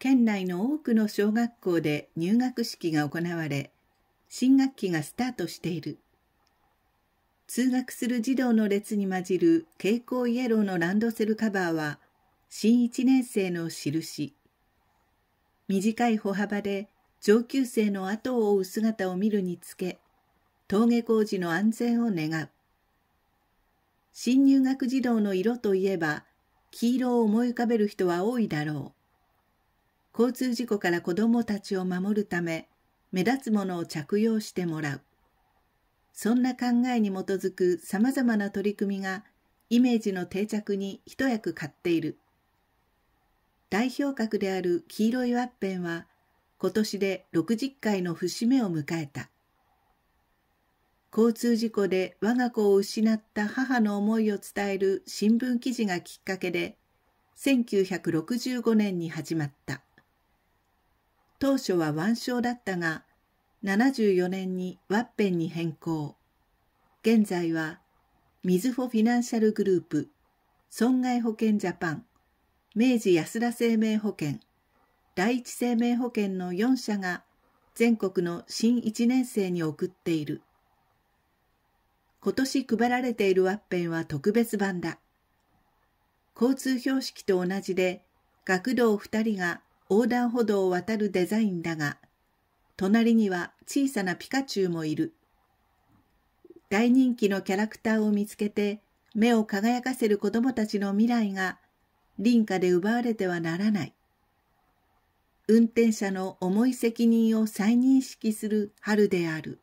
県内の多くの小学校で入学式が行われ、新学期がスタートしている。通学する児童の列に混じる蛍光イエローのランドセルカバーは、新1年生の印。短い歩幅で上級生の後を追う姿を見るにつけ、登下校時の安全を願う。新入学児童の色といえば、黄色を思い浮かべる人は多いだろう。交通事故から子どもたちを守るため目立つものを着用してもらうそんな考えに基づくさまざまな取り組みがイメージの定着に一役買っている代表格である黄色いワッペンは今年で60回の節目を迎えた交通事故で我が子を失った母の思いを伝える新聞記事がきっかけで1965年に始まった。当初は腕章だったが、74年にワッペンに変更。現在は、みずほフィナンシャルグループ、損害保険ジャパン、明治安田生命保険、第一生命保険の4社が全国の新1年生に送っている。今年配られているワッペンは特別版だ。交通標識と同じで、学童2人が横断歩道を渡るデザインだが、隣には小さなピカチュウもいる。大人気のキャラクターを見つけて、目を輝かせる子供たちの未来が、臨家で奪われてはならない。運転者の重い責任を再認識する春である。